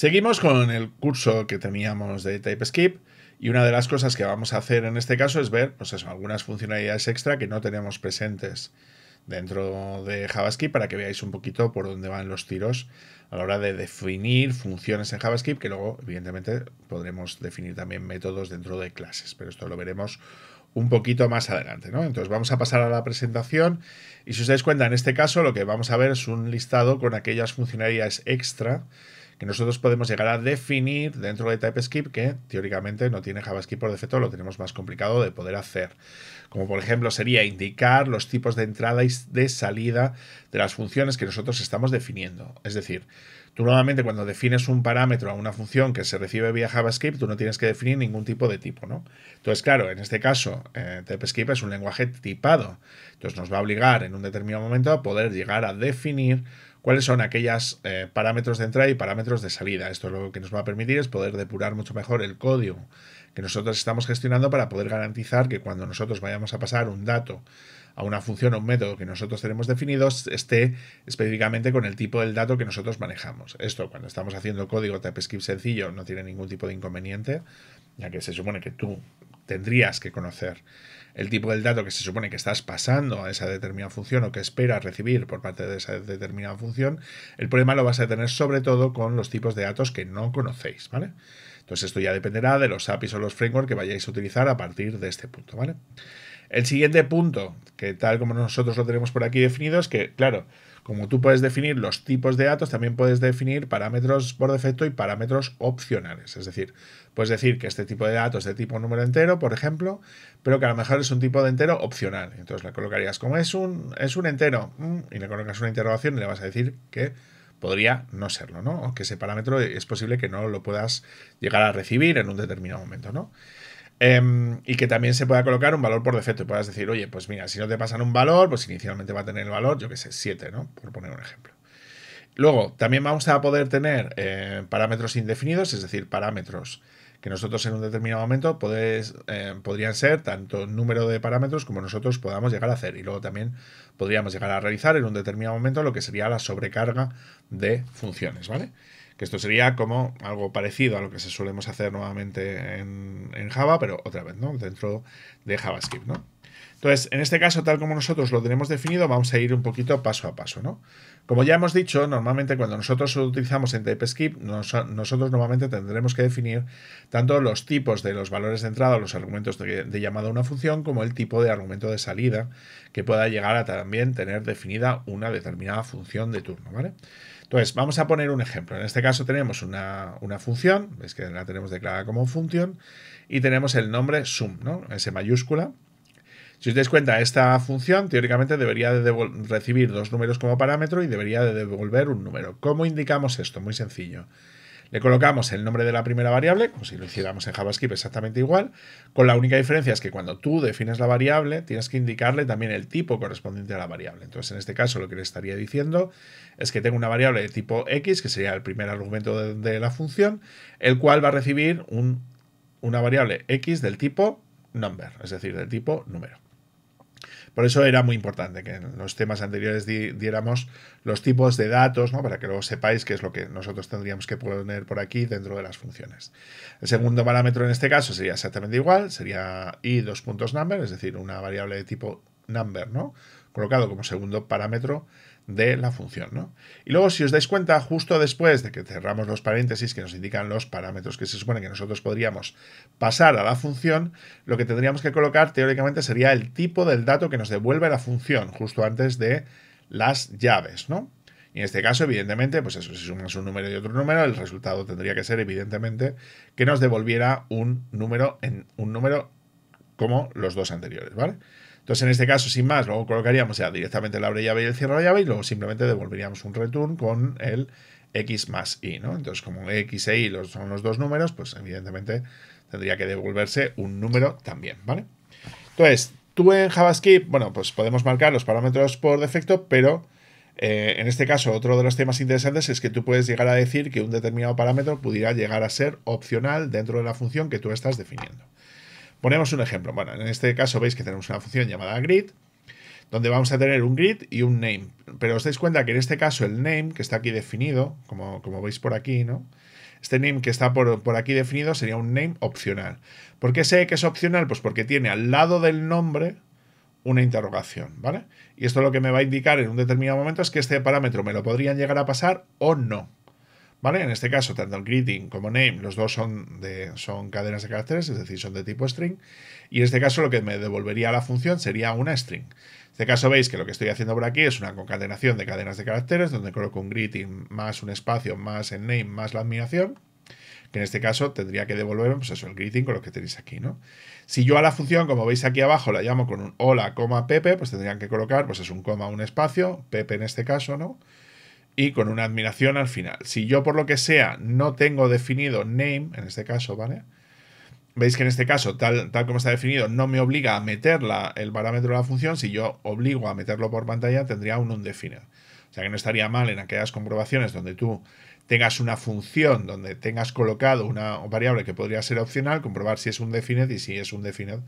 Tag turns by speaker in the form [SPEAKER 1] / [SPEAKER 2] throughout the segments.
[SPEAKER 1] Seguimos con el curso que teníamos de TypeScript y una de las cosas que vamos a hacer en este caso es ver pues algunas funcionalidades extra que no tenemos presentes dentro de JavaScript para que veáis un poquito por dónde van los tiros a la hora de definir funciones en JavaScript, que luego evidentemente podremos definir también métodos dentro de clases, pero esto lo veremos un poquito más adelante. Entonces vamos a pasar a la presentación y si os dais cuenta, en este caso lo que vamos a ver es un listado con aquellas funcionalidades extra que nosotros podemos llegar a definir dentro de TypeScript que teóricamente no tiene JavaScript por defecto, lo tenemos más complicado de poder hacer. Como por ejemplo sería indicar los tipos de entrada y de salida de las funciones que nosotros estamos definiendo. Es decir, Tú normalmente cuando defines un parámetro a una función que se recibe vía JavaScript, tú no tienes que definir ningún tipo de tipo, ¿no? Entonces, claro, en este caso, eh, TypeScript es un lenguaje tipado. Entonces nos va a obligar en un determinado momento a poder llegar a definir cuáles son aquellos eh, parámetros de entrada y parámetros de salida. Esto lo que nos va a permitir es poder depurar mucho mejor el código que nosotros estamos gestionando para poder garantizar que cuando nosotros vayamos a pasar un dato a una función o un método que nosotros tenemos definidos esté específicamente con el tipo del dato que nosotros manejamos. Esto cuando estamos haciendo código TypeScript sencillo no tiene ningún tipo de inconveniente, ya que se supone que tú tendrías que conocer el tipo del dato que se supone que estás pasando a esa determinada función o que esperas recibir por parte de esa determinada función, el problema lo vas a tener sobre todo con los tipos de datos que no conocéis, ¿vale? Entonces esto ya dependerá de los APIs o los frameworks que vayáis a utilizar a partir de este punto, ¿vale? El siguiente punto, que tal como nosotros lo tenemos por aquí definido, es que, claro, como tú puedes definir los tipos de datos, también puedes definir parámetros por defecto y parámetros opcionales. Es decir, puedes decir que este tipo de datos es de tipo número entero, por ejemplo, pero que a lo mejor es un tipo de entero opcional. Entonces le colocarías como es un, es un entero mm, y le colocas una interrogación y le vas a decir que podría no serlo, ¿no? O que ese parámetro es posible que no lo puedas llegar a recibir en un determinado momento, ¿no? Em, y que también se pueda colocar un valor por defecto. Y puedas decir, oye, pues mira, si no te pasan un valor, pues inicialmente va a tener el valor, yo que sé, 7, ¿no? Por poner un ejemplo. Luego, también vamos a poder tener eh, parámetros indefinidos, es decir, parámetros que nosotros en un determinado momento eh, podrían ser tanto número de parámetros como nosotros podamos llegar a hacer. Y luego también podríamos llegar a realizar en un determinado momento lo que sería la sobrecarga de funciones, ¿vale? Que esto sería como algo parecido a lo que se solemos hacer nuevamente en, Java, pero otra vez, ¿no? Dentro de JavaScript, ¿no? Entonces, en este caso, tal como nosotros lo tenemos definido, vamos a ir un poquito paso a paso, ¿no? Como ya hemos dicho, normalmente cuando nosotros utilizamos en TypeScript, nosotros normalmente tendremos que definir tanto los tipos de los valores de entrada, los argumentos de, llamada a una función, como el tipo de argumento de salida que pueda llegar a también tener definida una determinada función de turno, ¿vale? Entonces, vamos a poner un ejemplo. En este caso tenemos una, función, es que la tenemos declarada como función, y tenemos el nombre sum, ¿no? S mayúscula. Si os dais cuenta, esta función teóricamente debería de recibir dos números como parámetro y debería de devolver un número. ¿Cómo indicamos esto? Muy sencillo. Le colocamos el nombre de la primera variable, como si lo hiciéramos en JavaScript exactamente igual, con la única diferencia es que cuando tú defines la variable tienes que indicarle también el tipo correspondiente a la variable. Entonces, en este caso lo que le estaría diciendo es que tengo una variable de tipo x, que sería el primer argumento de, la función, el cual va a recibir una variable x del tipo number, es decir, del tipo número. Por eso era muy importante que en los temas anteriores diéramos los tipos de datos, ¿no? para que luego sepáis qué es lo que nosotros tendríamos que poner por aquí dentro de las funciones. El segundo parámetro en este caso sería exactamente igual, sería i dos puntos es decir, una variable de tipo number, ¿no? colocado como segundo parámetro de la función. ¿no? Y luego, si os dais cuenta, justo después de que cerramos los paréntesis que nos indican los parámetros que se supone que nosotros podríamos pasar a la función, lo que tendríamos que colocar teóricamente sería el tipo del dato que nos devuelve la función, justo antes de las llaves. ¿no? Y en este caso, evidentemente, pues eso, si sumas un número y otro número, el resultado tendría que ser, evidentemente, que nos devolviera un número en un número como los dos anteriores, ¿vale? Entonces, en este caso, sin más, luego colocaríamos ya directamente la abre llave y el cierre llave y luego simplemente devolveríamos un return con el x más y, ¿no? Entonces, como x e y los, son los dos números, pues evidentemente tendría que devolverse un número también, ¿vale? Entonces, tú en JavaScript, bueno, pues podemos marcar los parámetros por defecto, pero eh, en este caso otro de los temas interesantes es que tú puedes llegar a decir que un determinado parámetro pudiera llegar a ser opcional dentro de la función que tú estás definiendo. Ponemos un ejemplo. Bueno, en este caso veis que tenemos una función llamada grid, donde vamos a tener un grid y un name. Pero os dais cuenta que en este caso el name, que está aquí definido, como, como veis por aquí, ¿no? Este name que está por, por, aquí definido sería un name opcional. ¿Por qué sé que es opcional? Pues porque tiene al lado del nombre una interrogación, ¿vale? Y esto lo que me va a indicar en un determinado momento es que este parámetro me lo podrían llegar a pasar o no. ¿Vale? En este caso, tanto el greeting como name, los dos son, son cadenas de caracteres, es decir, son de tipo string. Y en este caso lo que me devolvería la función sería una string. En este caso veis que lo que estoy haciendo por aquí es una concatenación de cadenas de caracteres, donde coloco un greeting más un espacio más el name más la admiración, que en este caso tendría que devolver pues el greeting con lo que tenéis aquí, ¿no? Si yo a la función, como veis aquí abajo, la llamo con un hola, pepe, pues tendrían que colocar, pues es un coma, un espacio, pepe en este caso, ¿no? y con una admiración al final. Si yo por lo que sea no tengo definido name, en este caso, ¿vale? Veis que en este caso, tal, tal como está definido, no me obliga a meter el parámetro de la función. Si yo obligo a meterlo por pantalla, tendría un undefined. O sea que no estaría mal en aquellas comprobaciones donde tú tengas una función, donde tengas colocado una variable que podría ser opcional, comprobar si es un defined y si es un defined,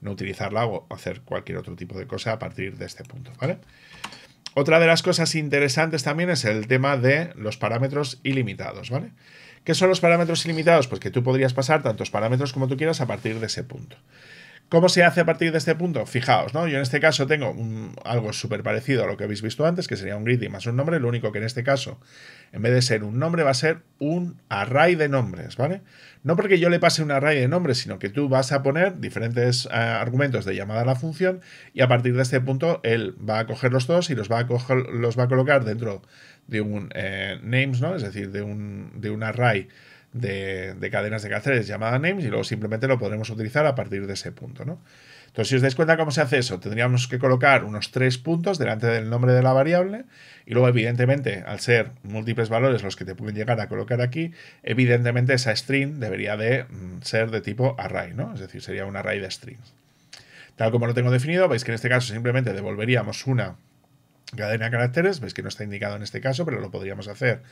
[SPEAKER 1] no utilizarla o hacer cualquier otro tipo de cosa a partir de este punto, ¿vale? vale otra de las cosas interesantes también es el tema de los parámetros ilimitados, ¿vale? ¿Qué son los parámetros ilimitados? Pues que tú podrías pasar tantos parámetros como tú quieras a partir de ese punto. ¿Cómo se hace a partir de este punto? Fijaos, ¿no? Yo en este caso tengo algo súper parecido a lo que habéis visto antes, que sería un grid y más un nombre, lo único que en este caso, en vez de ser un nombre, va a ser un array de nombres, ¿vale? No porque yo le pase un array de nombres, sino que tú vas a poner diferentes eh, argumentos de llamada a la función y a partir de este punto él va a coger los dos y los va a, los va a colocar dentro de un eh, names, ¿no? Es decir, de un, de un array de, cadenas de caracteres llamada names y luego simplemente lo podremos utilizar a partir de ese punto. ¿no? Entonces, si os dais cuenta cómo se hace eso, tendríamos que colocar unos tres puntos delante del nombre de la variable y luego, evidentemente, al ser múltiples valores los que te pueden llegar a colocar aquí, evidentemente esa string debería de mm, ser de tipo array, ¿no? Es decir, sería un array de strings. Tal como lo tengo definido, veis que en este caso simplemente devolveríamos una cadena caracteres, veis que no está indicado en este caso, pero lo podríamos hacer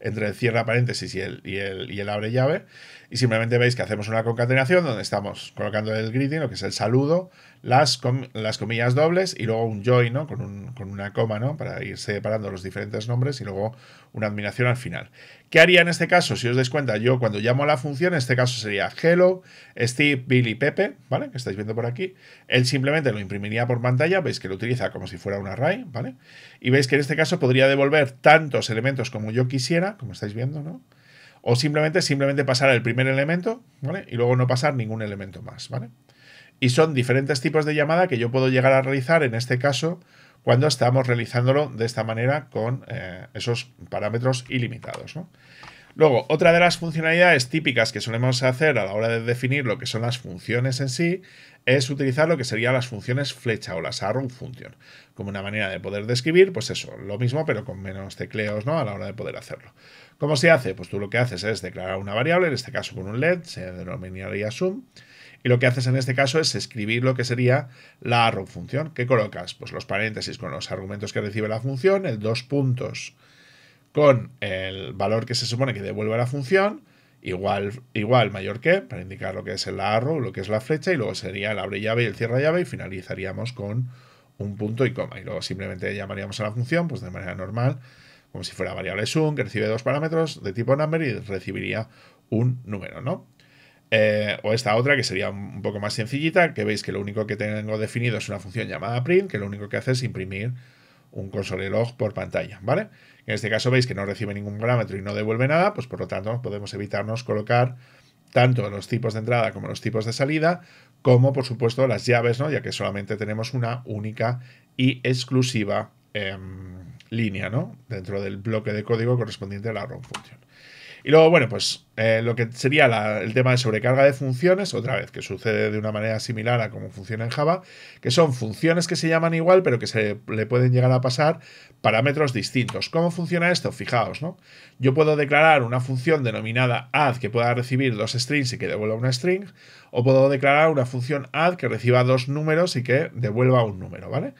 [SPEAKER 1] entre el cierre paréntesis y el, y el, y el abre llave, y simplemente veis que hacemos una concatenación donde estamos colocando el greeting, lo que es el saludo, las, las comillas dobles y luego un join, ¿no? Con, un, con una coma, ¿no? Para ir separando los diferentes nombres y luego una admiración al final. ¿Qué haría en este caso? Si os dais cuenta, yo cuando llamo a la función, en este caso sería hello, Steve, Billy, Pepe, ¿vale? Que estáis viendo por aquí. Él simplemente lo imprimiría por pantalla, veis que lo utiliza como si fuera un array, ¿vale? Y veis que en este caso podría devolver tantos elementos como yo quisiera, como estáis viendo, ¿no? O simplemente, simplemente pasar el primer elemento, ¿vale? Y luego no pasar ningún elemento más, ¿vale? Y son diferentes tipos de llamada que yo puedo llegar a realizar, en este caso, cuando estamos realizándolo de esta manera con eh, esos parámetros ilimitados. Luego, otra de las funcionalidades típicas que solemos hacer a la hora de definir lo que son las funciones en sí es utilizar lo que serían las funciones flecha o las arrow function, como una manera de poder describir, pues eso, lo mismo pero con menos tecleos ¿no? a la hora de poder hacerlo. ¿Cómo se hace? Pues tú lo que haces es declarar una variable, en este caso con un LED, se denominaría sum, y lo que haces en este caso es escribir lo que sería la arrow función. ¿Qué colocas? Pues los paréntesis con los argumentos que recibe la función, el dos puntos con el valor que se supone que devuelve la función, igual, igual mayor que, para indicar lo que es el arrow, lo que es la flecha, y luego sería el abre llave y el cierra llave, y finalizaríamos con un punto y coma. Y luego simplemente llamaríamos a la función, pues de manera normal, como si fuera variable sum, que recibe dos parámetros de tipo number y recibiría un número, ¿no? Eh, o esta otra que sería un poco más sencillita, que veis que lo único que tengo definido es una función llamada print, que lo único que hace es imprimir un console log por pantalla, ¿vale? En este caso veis que no recibe ningún parámetro y no devuelve nada, pues por lo tanto podemos evitarnos colocar tanto los tipos de entrada como los tipos de salida, como por supuesto las llaves, ¿no? Ya que solamente tenemos una única y exclusiva em, línea, ¿no? Dentro del bloque de código correspondiente a la ROM function. Y luego, bueno, pues eh, lo que sería el tema de sobrecarga de funciones, otra vez, que sucede de una manera similar a como funciona en Java, que son funciones que se llaman igual, pero que se le pueden llegar a pasar parámetros distintos. ¿Cómo funciona esto? Fijaos, ¿no? Yo puedo declarar una función denominada add que pueda recibir dos strings y que devuelva una string, o puedo declarar una función add que reciba dos números y que devuelva un número, ¿vale?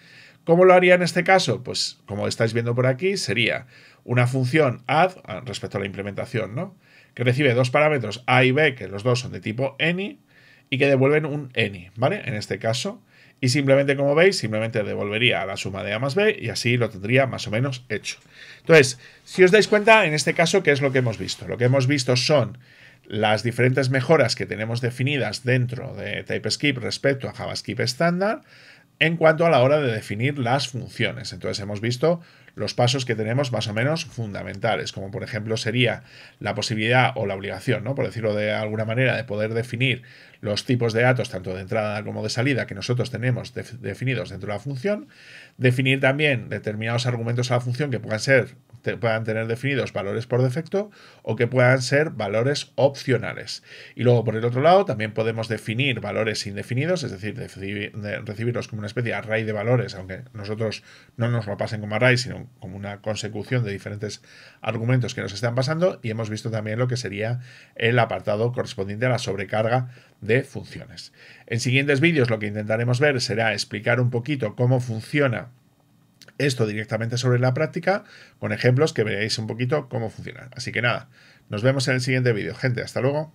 [SPEAKER 1] ¿Cómo lo haría en este caso? Pues como estáis viendo por aquí, sería una función add ah, respecto a la implementación, ¿no? Que recibe dos parámetros a y b, que los dos son de tipo any, y que devuelven un any, ¿vale? En este caso. Y simplemente, como veis, simplemente devolvería la suma de A más B y así lo tendría más o menos hecho. Entonces, si os dais cuenta, en este caso, ¿qué es lo que hemos visto? Lo que hemos visto son las diferentes mejoras que tenemos definidas dentro de TypeScript respecto a JavaScript estándar, en cuanto a la hora de definir las funciones. Entonces hemos visto los pasos que tenemos más o menos fundamentales, como por ejemplo sería la posibilidad o la obligación, ¿no? por decirlo de alguna manera, de poder definir los tipos de datos, tanto de entrada como de salida, que nosotros tenemos definidos dentro de la función, definir también determinados argumentos a la función que puedan ser puedan tener definidos valores por defecto o que puedan ser valores opcionales. Y luego, por el otro lado, también podemos definir valores indefinidos, es decir, recibirlos como una especie de array de valores, aunque nosotros no nos lo pasen como array, sino como una consecución de diferentes argumentos que nos están pasando. Y hemos visto también lo que sería el apartado correspondiente a la sobrecarga de funciones. En siguientes vídeos lo que intentaremos ver será explicar un poquito cómo funciona esto directamente sobre la práctica, con ejemplos que veáis un poquito cómo funciona. Así que nada, nos vemos en el siguiente vídeo. Gente, hasta luego.